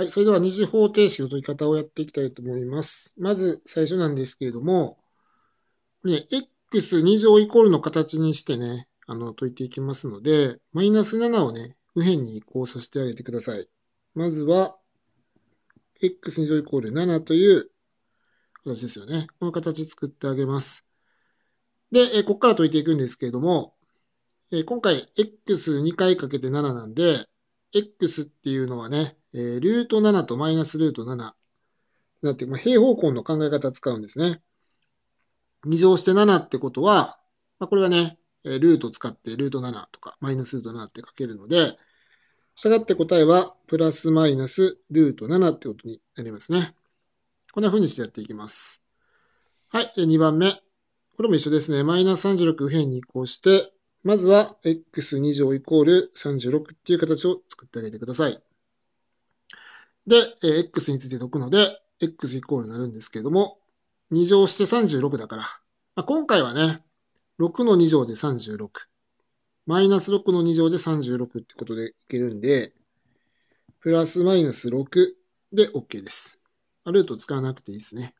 はい、それでは二次方程式の解き方をやっていきたいと思います。まず最初なんですけれども、これね、x2 乗イコールの形にしてね、あの、解いていきますので、マイナス7をね、右辺に移行させてあげてください。まずは、x2 乗イコール7という形ですよね。この形作ってあげます。で、えここから解いていくんですけれども、え今回 x2 回かけて7なんで、x っていうのはね、えー、ルート7とマイナスルート7。なって、まあ、平方根の考え方使うんですね。2乗して7ってことは、まあ、これはね、ルート使ってルート7とかマイナスルート7って書けるので、従がって答えはプラスマイナスルート7ってことになりますね。こんな風にしてやっていきます。はい、2番目。これも一緒ですね。マイナス36右辺に移行して、まずは x2 乗イコール36っていう形を作ってあげてください。で、えー、x について解くので、x イコールになるんですけれども、2乗して36だから、まあ、今回はね、6の2乗で36、マイナス6の2乗で36ってことでいけるんで、プラスマイナス6で OK です。ルート使わなくていいですね。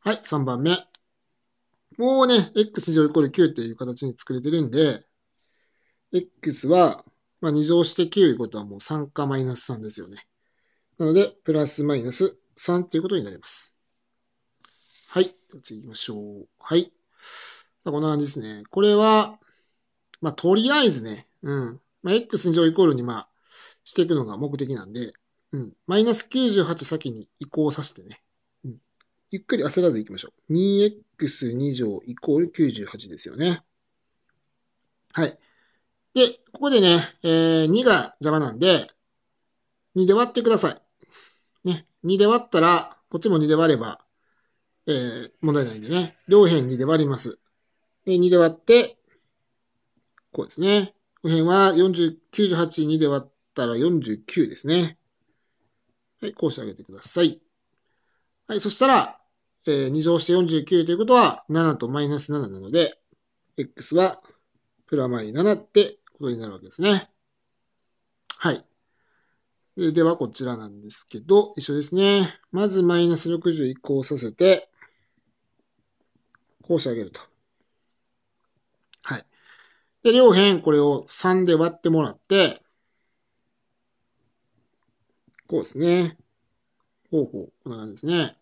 はい、3番目。もうね、x 乗イコール9っていう形に作れてるんで、x は、まあ、2乗して9いうことはもう3かマイナス3ですよね。なので、プラスマイナス3ということになります。はい。次行きましょう。はい。こんな感じですね。これは、まあ、とりあえずね、うん。まあ、x2 乗イコールに、まあ、していくのが目的なんで、うん。マイナス98先に移行させてね。うん。ゆっくり焦らず行きましょう。2x2 乗イコール98ですよね。はい。で、ここでね、えー、2が邪魔なんで、2で割ってください。2で割ったら、こっちも2で割れば、えー、問題ないんでね。両辺2で割ります。で、2で割って、こうですね。右辺は40、98、2で割ったら49ですね。はい、こうしてあげてください。はい、そしたら、えー、2乗して49ということは、7とマイナス7なので、x はプラマイ7ってことになるわけですね。はい。では、こちらなんですけど、一緒ですね。まず、マイナス60移行させて、こうしてあげると。はい。で、両辺、これを3で割ってもらって、こうですね。ほうほう、こんな感じですね。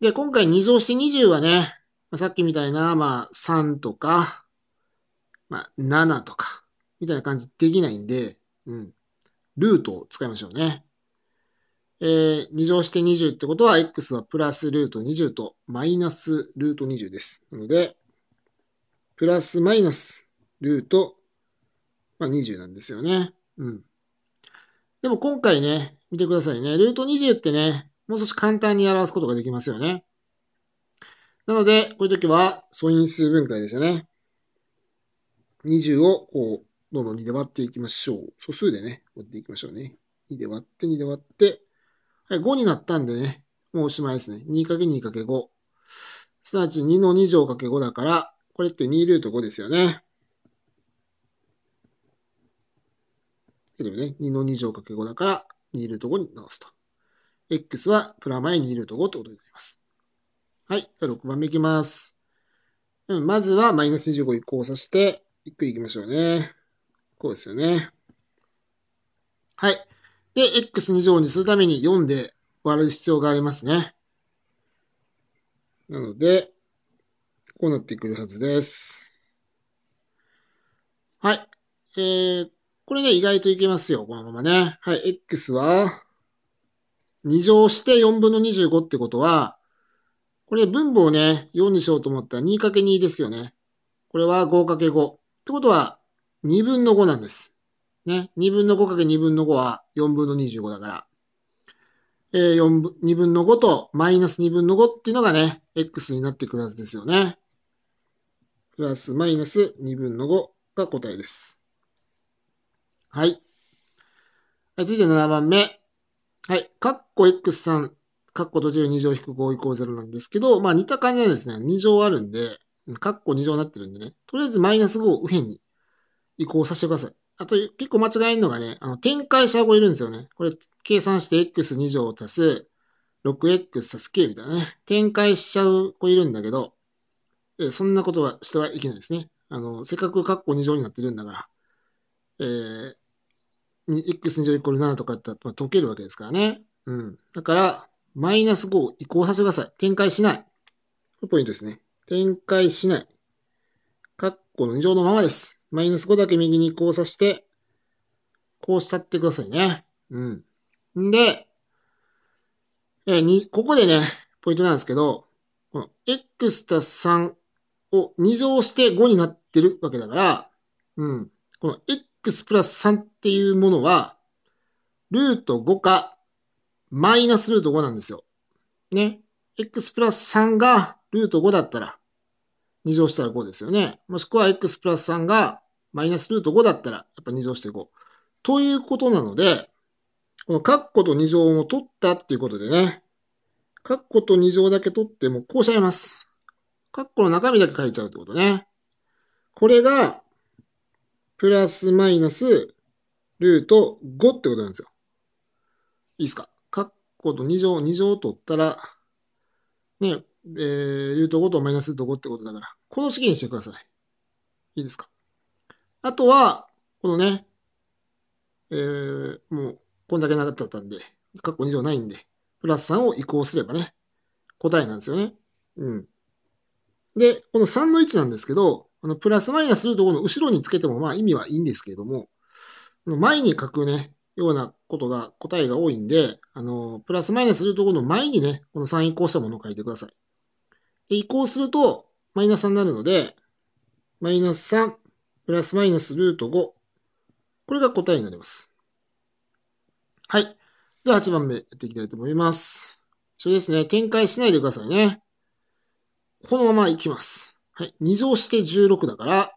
で、今回2乗して20はね、まあ、さっきみたいな、まあ、3とか、まあ、7とか、みたいな感じできないんで、うん。ルートを使いましょうね。えー、2乗して20ってことは、x はプラスルート20とマイナスルート20です。なので、プラスマイナスルート、まあ、20なんですよね。うん。でも今回ね、見てくださいね。ルート20ってね、もう少し簡単に表すことができますよね。なので、こういう時は素因数分解ですよね。20をこう、どんどんに割っていきましょう。素数でね、持っていきましょうね。2で割って、2で割って、はい、5になったんでね、もうおしまいですね。2×2×5。すなわち2の2乗 ×5 だから、これって2ルート5ですよね。でもね、2の2乗 ×5 だから、2ルート5に直すと。x はプラマイ2ルート5ってことになります。はい。じゃあ6番目いきます。まずはマイナス25移行させて、ゆっくりいきましょうね。こうですよね。はい。で、x2 乗にするために4で割る必要がありますね。なので、こうなってくるはずです。はい。えー、これね、意外といけますよ。このままね。はい。x は、2乗して4分の25ってことは、これ分母をね、4にしようと思ったら 2×2 ですよね。これは 5×5。ってことは、2分の5なんです。ね、2分の 5×2 分の5は4分の25だから、えー、4分、2分の5とマイナス2分の5っていうのがね、x になってくるはずですよね。プラスマイナス2分の5が答えです。はい。続いて7番目。はい。カッコ x3、カッコ閉じる2乗引く5イコール0なんですけど、まあ似た感じなんですね。2乗あるんで、カッコ2乗になってるんでね。とりあえずマイナス5を右辺に移行させてください。あと結構間違えるのがね、あの展開者語いるんですよね。これ計算して x2 乗足す 6x 足す k みたいなね、展開しちゃう子いるんだけど、えそんなことはしてはいけないですね。あの、せっかく括弧2乗になってるんだから、えー、2x2 乗イコール7とかやったら、まあ、解けるわけですからね。うん。だから、マイナス5を移行させてください。展開しない。これポイントですね。展開しない。括弧の2乗のままです。マイナス5だけ右に交差さて、こうしたってくださいね。うん。んで、えに、ここでね、ポイントなんですけど、この x たす3を2乗して5になってるわけだから、うん。この x プラス3っていうものは、ルート5か、マイナスルート5なんですよ。ね。x プラス3がルート5だったら、2乗したら5ですよね。もしくは x プラス3がマイナスルート5だったら、やっぱ2乗して5。ということなので、このカッコと2乗を取ったっていうことでね、カッコと2乗だけ取ってもこうしちゃいます。カッコの中身だけ書いちゃうってことね。これが、プラスマイナス、ルート5ってことなんですよ。いいですか。カッコと2乗、2乗取ったら、ね、えー、ルート5とマイナスルート5ってことだから、この式にしてください。いいですか。あとは、このね、えー、もう、こんだけなかったんで、括弧2乗ないんで、プラス3を移行すればね、答えなんですよね。うん。で、この3の位置なんですけど、あのプラスマイナスのところの後ろにつけてもまあ意味はいいんですけれども、前に書くね、ようなことが、答えが多いんで、あの、プラスマイナスするところの前にね、この3移行したものを書いてください。で、移行すると、マイナス3になるので、マイナス3プラスマイナスルート5。これが答えになります。はい。では8番目やっていきたいと思います。一緒ですね。展開しないでくださいね。このままいきます。はい。2乗して16だから、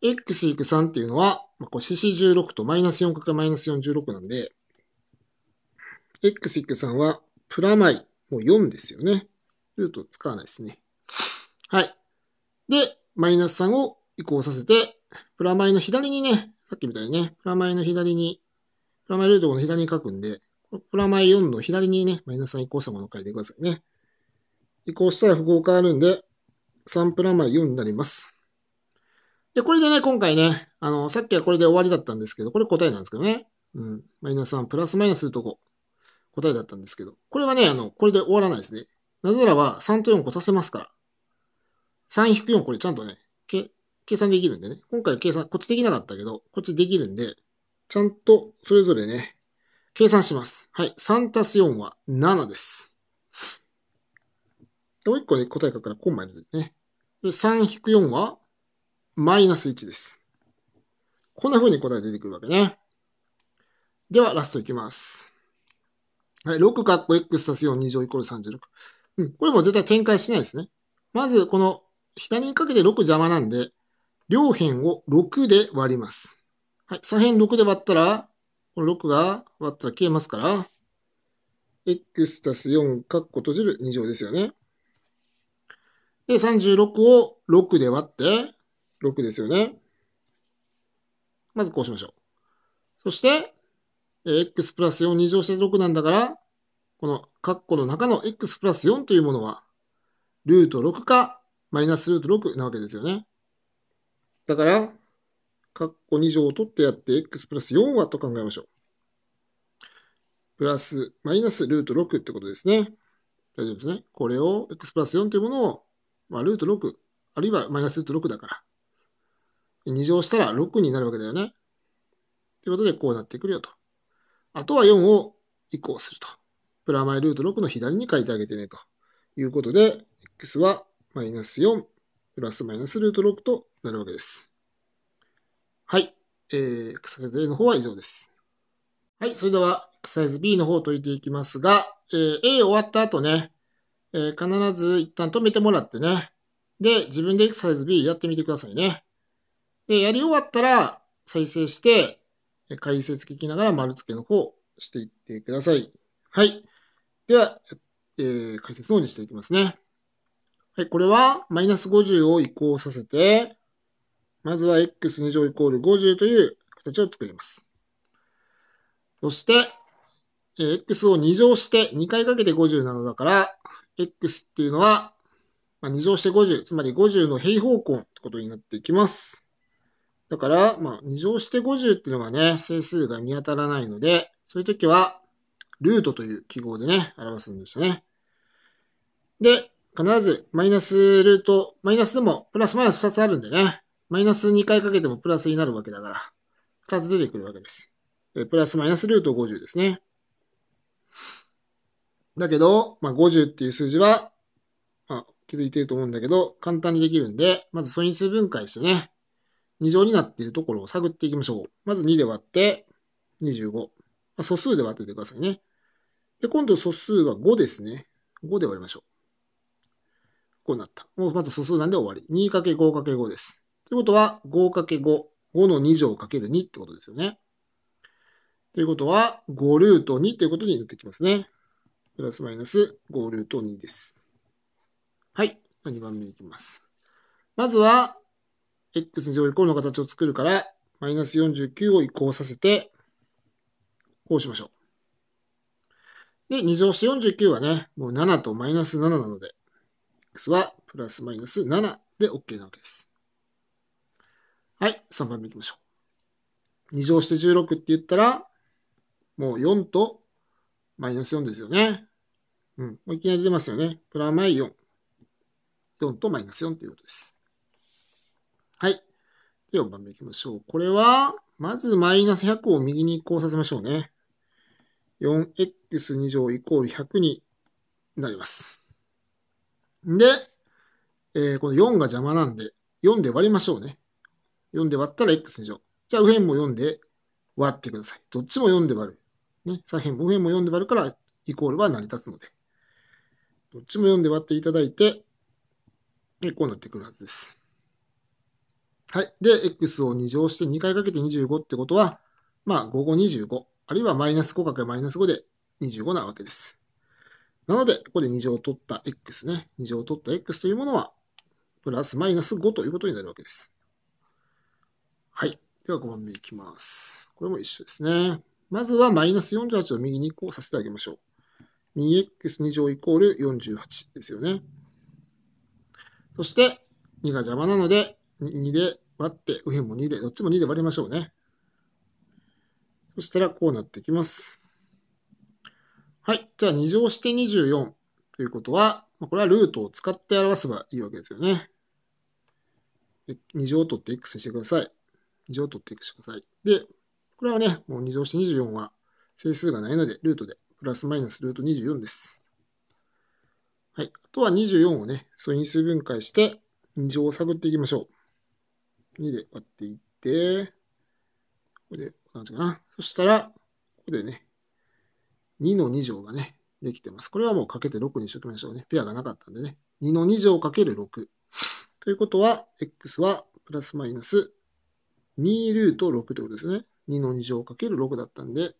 x いく3っていうのは、まあ、こう、四四1 6とマイナス4かけマイナス416なんで、x いく3はプラマイ、もう4ですよね。ルート使わないですね。はい。で、マイナス3を移行させて、プラマイの左にね、さっきみたいにね、プラマイの左に、プラマイルート5の左に書くんで、プラマイ4の左にね、マイナス3イコールのを書いてくださいね。移行したら符号変わるんで、3プラマイ4になります。で、これでね、今回ね、あの、さっきはこれで終わりだったんですけど、これ答えなんですけどね。うん。マイナス3、プラスマイナスするとこ。答えだったんですけど。これはね、あの、これで終わらないですね。なぜならば、3と4個足せますから。3-4、これちゃんとね、計算できるんでね。今回計算、こっちできなかったけど、こっちできるんで、ちゃんとそれぞれね、計算します。はい。3たす4は7です。もう一個ね、答え書くからコンマ入れてね。で、3-4はマイナス1です。こんな風に答え出てくるわけね。では、ラストいきます。はい。6かっこ x たす4、2乗イコール36。うん。これも絶対展開しないですね。まず、この、左にかけて6邪魔なんで、両辺を6で割ります。はい、左辺6で割ったら、この6が割ったら消えますから、x たす4、カッコ閉じる2乗ですよね。で、36を6で割って、6ですよね。まずこうしましょう。そして、x プラス4、2乗して6なんだから、このカッコの中の x プラス4というものは、ルート6か、マイナスルート6なわけですよね。だから、括弧2乗を取ってやって、x プラス4はと考えましょう。プラス、マイナスルート6ってことですね。大丈夫ですね。これを、x プラス4というものを、まあ、ルート6、あるいはマイナスルート6だから、2乗したら6になるわけだよね。ということで、こうなってくるよと。あとは4を移行すると。プラマイルート6の左に書いてあげてねということで、x はマイナス4、プラスマイナスルート6となるわけです。はい。えー、クサイズ A の方は以上です。はい。それでは、クササイズ B の方を解いていきますが、えー、A 終わった後ね、えー、必ず一旦止めてもらってね。で、自分でエクササイズ B やってみてくださいね。で、やり終わったら再生して、解説聞きながら丸付けの方をしていってください。はい。では、えー、解説の方にしていきますね。はい、これはマイナス50を移行させて、まずは x2 乗イコール50という形を作ります。そして、x を2乗して2回かけて50なのだから、x っていうのは、ま2乗して50、つまり50の平方根ってことになっていきます。だから、ま2乗して50っていうのはね、整数が見当たらないので、そういう時は、ルートという記号でね、表すんでしたね。で、必ず、マイナスルート、マイナスでも、プラスマイナス2つあるんでね、マイナス2回かけてもプラスになるわけだから、2つ出てくるわけです。えプラスマイナスルート50ですね。だけど、まあ、50っていう数字は、まあ、気づいてると思うんだけど、簡単にできるんで、まず素因数分解してね、2乗になっているところを探っていきましょう。まず2で割って、25。まあ、素数で割っててくださいね。で、今度素数は5ですね。5で割りましょう。こうなった。もうまず素数なんで終わり。2×5×5 です。ということは 5×5、5の2乗 ×2 ってことですよね。ということは5ルート2ということになってきますね。プラスマイナス5ルート2です。はい。2番目いきます。まずは、x 乗イコールの形を作るから、マイナス49を移行させて、こうしましょう。で、2乗して49はね、もう7とマイナス7なので、x はプラスマイナス7で OK なわけです。はい、3番目行きましょう。2乗して16って言ったら、もう4とマイナス4ですよね。うん。もういきなり出ますよね。プラマイ4。4とマイナス4ということです。はい。で、4番目行きましょう。これは、まずマイナス100を右に移行させましょうね。4x2 乗イコール100になります。で、えー、この4が邪魔なんで、4で割りましょうね。4で割ったら x 2乗。じゃあ右辺も4で割ってください。どっちも4で割る。ね、左辺も右辺も4で割るから、イコールは成り立つので。どっちも4で割っていただいて、こうなってくるはずです。はい。で、x を2乗して2回かけて25ってことは、まあ、5後25、あるいはマイナス5ス5で25なわけです。なので、ここで2乗を取った x ね、2乗を取った x というものは、プラスマイナス5ということになるわけです。はい。では5番目いきます。これも一緒ですね。まずはマイナス48を右に移行させてあげましょう。2x2 乗イコール48ですよね。そして、2が邪魔なので、2で割って、右辺も2で、どっちも2で割りましょうね。そしたらこうなってきます。はい。じゃあ2乗して24ということは、これはルートを使って表せばいいわけですよね。2乗取って x にしてください。乗を取ってください。で、これはね、もう2乗して24は整数がないので、ルートで、プラスマイナスルート24です。はい。あとは24をね、素因数分解して、2乗を探っていきましょう。2で割っていって、これで、こんな感じかな。そしたら、ここでね、2の2乗がね、できてます。これはもうかけて6にしときましょうね。ペアがなかったんでね。2の2乗かける6。ということは、x はプラスマイナス2ルート6ってことですね。2の2乗かける6だったんで、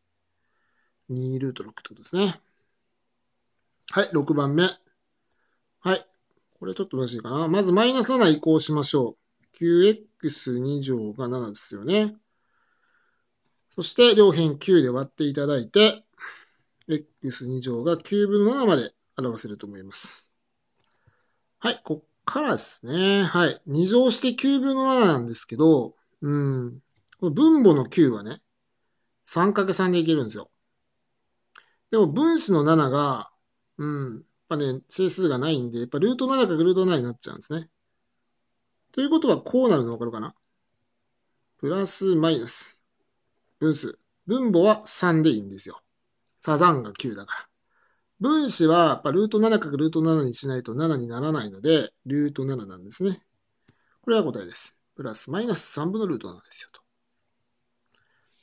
2ルート6ってことですね。はい、6番目。はい。これちょっと難しいかな。まずマイナス7移行しましょう。9x2 乗が7ですよね。そして両辺9で割っていただいて、x2 乗が9分の7まで表せると思います。はい、こっからですね。はい。2乗して9分の7なんですけど、うん。この分母の9はね、3×3 でいけるんですよ。でも分子の7が、うん、やっぱね、整数がないんで、やっぱルート7かルート7になっちゃうんですね。ということはこうなるの分かるかなプラスマイナス。分数。分母は3でいいんですよ。サザンが9だから。分子はやっぱルート7かルート7にしないと7にならないので、ルート7なんですね。これが答えです。プラスマイナス3分のルートなんですよと。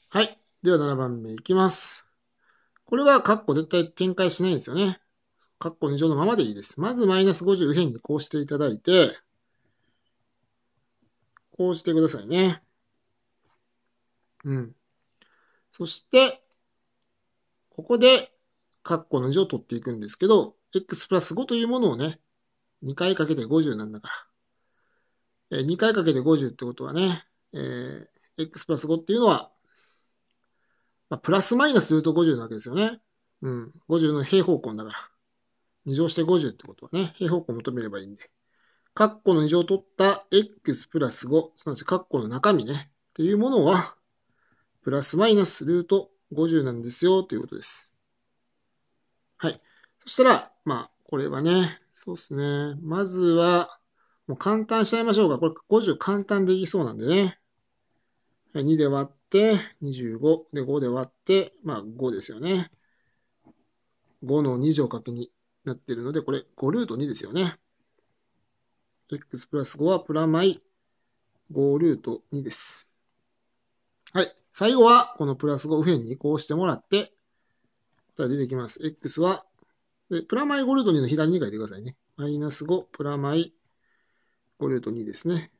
はい。では7番目いきます。これはカッコ絶対展開しないんですよね。カッコ2乗のままでいいです。まずマイナス50右辺にこうしていただいて、こうしてくださいね。うん。そして、ここで、カッコの字を取っていくんですけど、x プラス5というものをね、2回かけて50なんだから。えー、2回かけて50ってことはね、えー、x プラス5っていうのは、まあ、プラスマイナスルート50なわけですよね。うん。50の平方根だから。2乗して50ってことはね、平方根求めればいいんで。カッコの2乗を取った x プラス5、すなわちカッコの中身ね、っていうものは、プラスマイナスルート50なんですよ、ということです。はい。そしたら、まあ、これはね、そうですね。まずは、もう簡単しちゃいましょうか。これ50簡単できそうなんでね。2で割って、25。で、5で割って、まあ5ですよね。5の2乗かけになってるので、これ5ルート2ですよね。x プラス5はプラマイ5ルート2です。はい。最後は、このプラス5右辺に移行してもらって、答え出てきます。x は、プラマイ5ルート2の左に書いてくださいね。マイナス5プラマイ5ルート2ですね。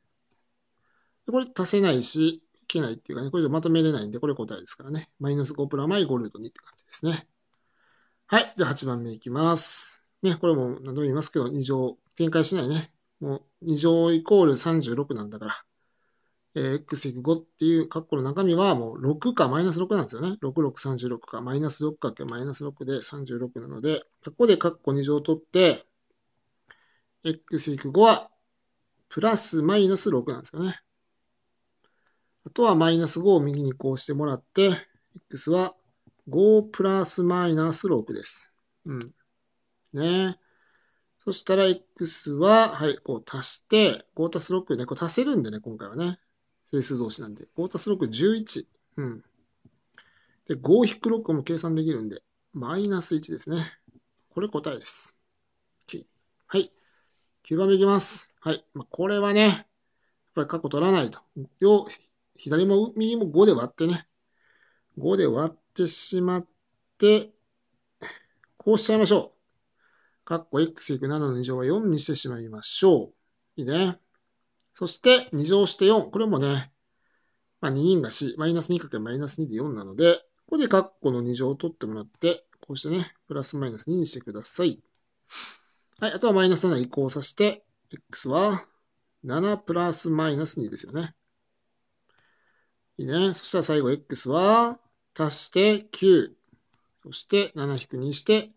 これ足せないし、けないっていうかね、これでまとめれないんで、これ答えですからね。マイナス5プラマイ5ルート2って感じですね。はい。であ、8番目いきます。ね、これも何度も言いますけど、2乗、展開しないね。もう2乗イコール36なんだから、えー、x 引5っていう括弧の中身はもう6かマイナス6なんですよね。6636かマイナス6かけマイナス6で36なので、ここで括弧2乗を取って、x イく5はプラスマイナス6なんですよね。あとはマイナス5を右にこうしてもらって、x は5プラスマイナス6です。うん。ね。そしたら x は、はい、こう足して、5足す6ね、こう足せるんでね、今回はね。整数同士なんで。5足す6、11。うん。で、5引く6も計算できるんで、マイナス1ですね。これ答えです。はい。9番目いきます。はい。まあ、これはね、やっぱり過去取らないと。両、左も右も5で割ってね、5で割ってしまって、こうしちゃいましょう。っこ x いく7の2乗は4にしてしまいましょう。いいね。そして、2乗して4。これもね、まあ、2人が4、マイナス2けマイナス2で4なので、ここでっこの2乗を取ってもらって、こうしてね、プラスマイナス2にしてください。はい、あとはマイナス7移行させて、x は7プラスマイナス2ですよね。いいね。そしたら最後 x は足して9。そして7引く2して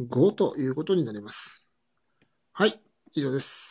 5ということになります。はい、以上です。